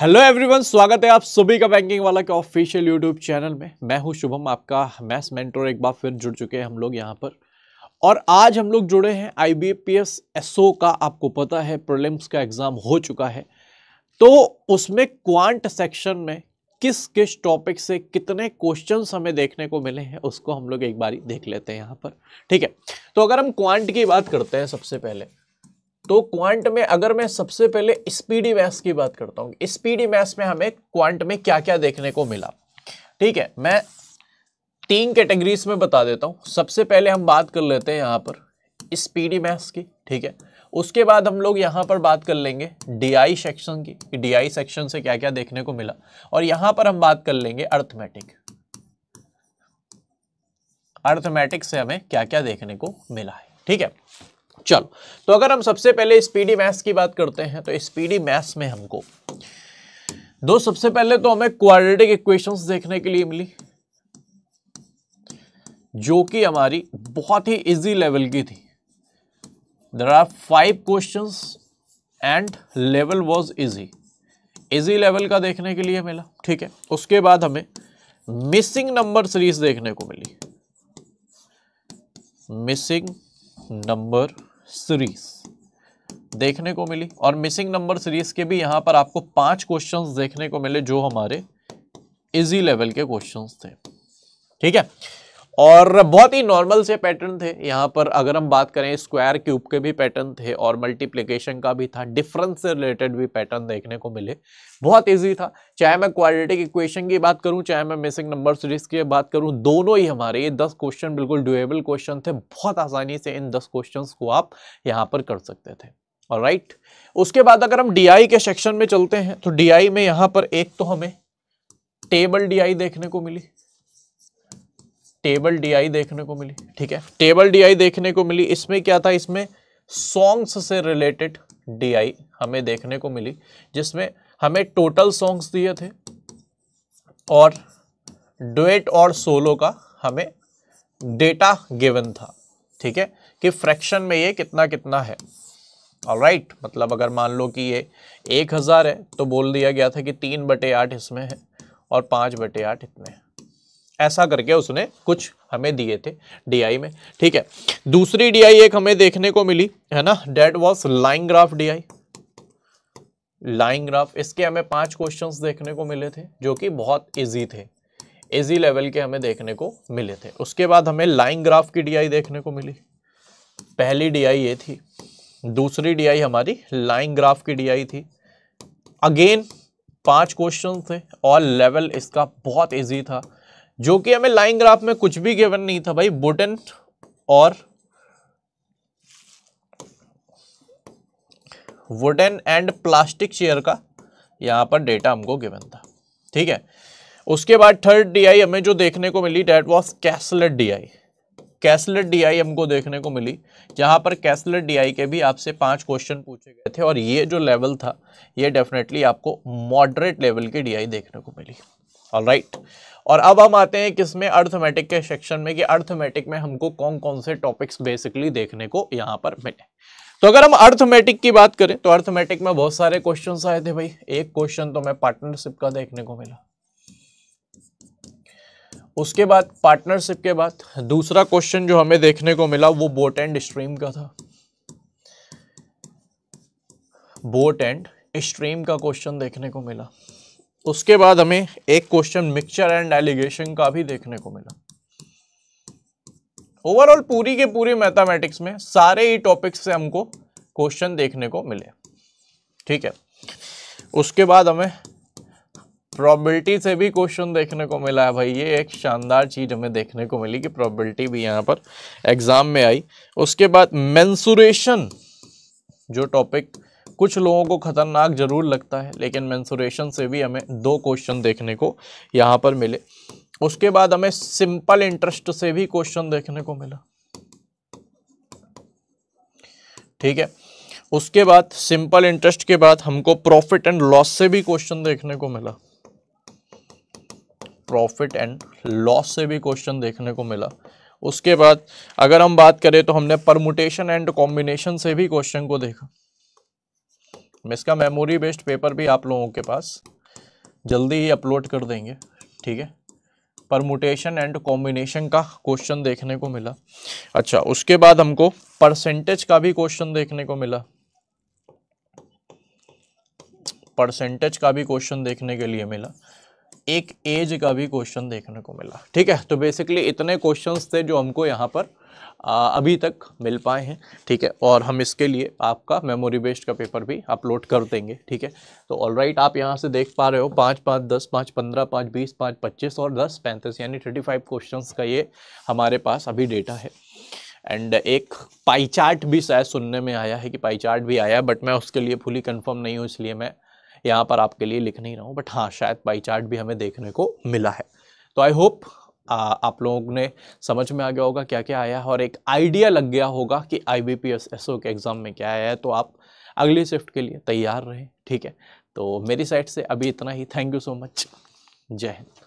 Hello everyone स्वागत है आप सभी का बैंकिंग वाला के ऑफिशियल यूट्यूब चैनल में मैं हूं शुभम आपका मैथ्स मेंटर एक बार फिर जुड़ चुके हैं हम लोग यहां पर और आज हम लोग जुड़े हैं I B P S SO का आपको पता है प्रीलिम्स का एग्ज़ाम हो चुका है तो उसमें क्वांट सेक्शन में किस किस टॉपिक से कितने क्वेश्चन हमें देखने को मिले हैं उसको हम लोग एक बार देख लेते हैं यहाँ पर ठीक है तो अगर हम क्वांट की बात करते हैं सबसे पहले तो क्वांट में अगर मैं सबसे पहले स्पीडी मैथ्स की बात करता हूँ स्पीडी मैथ्स में हमें क्वांट में क्या क्या देखने को मिला ठीक है मैं तीन कैटेगरीज में बता देता हूँ सबसे पहले हम बात कर लेते हैं यहाँ पर स्पीडी मैथ्स की ठीक है उसके बाद हम लोग यहाँ पर बात कर लेंगे डीआई सेक्शन की डीआई सेक्शन से क्या क्या देखने को मिला और यहाँ पर हम बात कर लेंगे अर्थमेटिक अर्थमेटिक से हमें क्या क्या देखने को मिला है ठीक है चलो तो अगर हम सबसे पहले स्पीडी मैथ्स की बात करते हैं तो स्पीडी मैथ्स में हमको दो सबसे पहले तो हमें क्वाड्रेटिक इक्वेशंस देखने के लिए मिली जो कि हमारी बहुत ही इजी लेवल की थी there are five question and level was easy easy level का देखने के लिए मिला ठीक है उसके बाद हमें मिसिंग नंबर सीरीज देखने को मिली मिसिंग नंबर सीरीज देखने को मिली और मिसिंग नंबर सीरीज के भी यहां पर आपको पांच क्वेश्चंस देखने को मिले जो हमारे इजी लेवल के क्वेश्चंस थे ठीक है और बहुत ही नॉर्मल से पैटर्न थे यहाँ पर अगर हम बात करें स्क्वायर क्यूब के भी पैटर्न थे और मल्टीप्लिकेशन का भी था डिफरेंस से रिलेटेड भी पैटर्न देखने को मिले बहुत इजी था चाहे मैं क्वाड्रेटिक इक्वेशन की बात करूँ चाहे मैं मिसिंग नंबर सीरीज की बात करूँ दोनों ही हमारे ये दस क्वेश्चन बिल्कुल ड्यूएबल क्वेश्चन थे बहुत आसानी से इन दस क्वेश्चन को आप यहाँ पर कर सकते थे और राइट उसके बाद अगर हम डी के सेक्शन में चलते हैं तो डी में यहाँ पर एक तो हमें टेबल डी देखने को मिली टेबल डीआई देखने को मिली ठीक है टेबल डीआई देखने को मिली इसमें क्या था इसमें सॉन्ग्स से रिलेटेड डीआई हमें देखने को मिली जिसमें हमें टोटल सॉन्ग्स दिए थे और डुएट और सोलो का हमें डेटा गिवन था ठीक है कि फ्रैक्शन में ये कितना कितना है और राइट right, मतलब अगर मान लो कि ये एक हज़ार है तो बोल दिया गया था कि तीन बटे आठ इसमें है और पाँच बटे आठ इतने हैं ऐसा करके उसने कुछ हमें दिए थे डीआई में ठीक है दूसरी डीआई एक हमें देखने को मिली है ना that was line graph DI line graph इसके हमें पांच क्वेश्चंस देखने को मिले थे जो कि बहुत इजी थे इजी लेवल के हमें देखने को मिले थे उसके बाद हमें लाइन ग्राफ की डीआई देखने को मिली पहली डीआई ये थी दूसरी डीआई हमारी लाइन ग्राफ की डीआई थी अगेन पांच क्वेश्चन थे और लेवल इसका बहुत इजी था जो कि हमें लाइन ग्राफ में कुछ भी गिवन नहीं था भाई बुटन और वुडन एंड प्लास्टिक चेयर का यहां पर डेटा हमको गिवन था ठीक है उसके बाद थर्ड डीआई हमें जो देखने को मिली that was caselet DI caselet DI हमको देखने को मिली जहां पर कैसलेट डीआई के भी आपसे पांच क्वेश्चन पूछे गए थे और ये जो लेवल था ये डेफिनेटली आपको मॉडरेट लेवल की डीआई देखने को मिली ऑल right. और अब हम आते हैं किसमें अर्थमेटिक के सेक्शन में कि अर्थमेटिक में हमको कौन कौन से टॉपिक्स बेसिकली देखने को यहाँ पर मिले तो अगर हम अर्थमेटिक की बात करें तो अर्थमेटिक में बहुत सारे क्वेश्चन आए थे भाई एक क्वेश्चन तो मैं पार्टनरशिप का देखने को मिला उसके बाद पार्टनरशिप के बाद दूसरा क्वेश्चन जो हमें देखने को मिला वो बोट एंड स्ट्रीम का था बोट एंड स्ट्रीम का क्वेश्चन देखने को मिला उसके बाद हमें एक क्वेश्चन मिक्सचर एंड एलिगेशन का भी देखने को मिला ओवरऑल पूरी के पूरी मैथमेटिक्स में सारे ही टॉपिक्स से हमको क्वेश्चन देखने को मिले ठीक है उसके बाद हमें प्रॉबिलिटी से भी क्वेश्चन देखने को मिला है भाई ये एक शानदार चीज़ हमें देखने को मिली कि प्रॉबिलिटी भी यहाँ पर एग्ज़ाम में आई उसके बाद मैंसुरेशन जो टॉपिक कुछ लोगों को ख़तरनाक ज़रूर लगता है लेकिन मैंसुरेशन से भी हमें दो क्वेश्चन देखने को यहाँ पर मिले उसके बाद हमें सिंपल इंटरेस्ट से भी क्वेश्चन देखने को मिला ठीक है उसके बाद सिंपल इंटरेस्ट के बाद हमको प्रॉफिट एंड लॉस से भी क्वेश्चन देखने को मिला प्रॉफिट एंड लॉस से भी क्वेश्चन देखने को मिला उसके बाद अगर हम बात करें तो हमने परमुटेशन एंड कॉम्बिनेशन से भी क्वेश्चन को देखा मैं इसका मेमोरी बेस्ड पेपर भी आप लोगों के पास जल्दी ही अपलोड कर देंगे ठीक है परमुटेशन एंड कॉम्बिनेशन का क्वेश्चन देखने को मिला अच्छा उसके बाद हमको परसेंटेज का भी क्वेश्चन देखने को मिला परसेंटेज का भी क्वेश्चन देखने के लिए मिला एक एज का भी क्वेश्चन देखने को मिला ठीक है तो बेसिकली इतने क्वेश्चंस थे जो हमको यहाँ पर आ, अभी तक मिल पाए हैं ठीक है और हम इसके लिए आपका मेमोरी बेस्ड का पेपर भी अपलोड कर देंगे ठीक है तो ऑल right, आप यहाँ से देख पा रहे हो पाँच पाँच दस पाँच पंद्रह पाँच बीस पाँच पच्चीस और दस पैंतीस यानी थर्टी फाइव क्वेश्चन का ये हमारे पास अभी डेटा है एंड एक पाई चार्ट भी शायद सुनने में आया है कि पाई चार्ट भी आया बट मैं उसके लिए फुली कंफर्म नहीं हूँ इसलिए मैं यहाँ पर आपके लिए लिख नहीं रहा हूँ बट हाँ शायद बाई चार्ट भी हमें देखने को मिला है तो आई होप आप लोगों ने समझ में आ गया होगा क्या क्या आया है और एक आइडिया लग गया होगा कि I B P S S O के एग्ज़ाम में क्या आया है तो आप अगली शिफ्ट के लिए तैयार रहें ठीक है तो मेरी साइड से अभी इतना ही thank you so much Jai Hind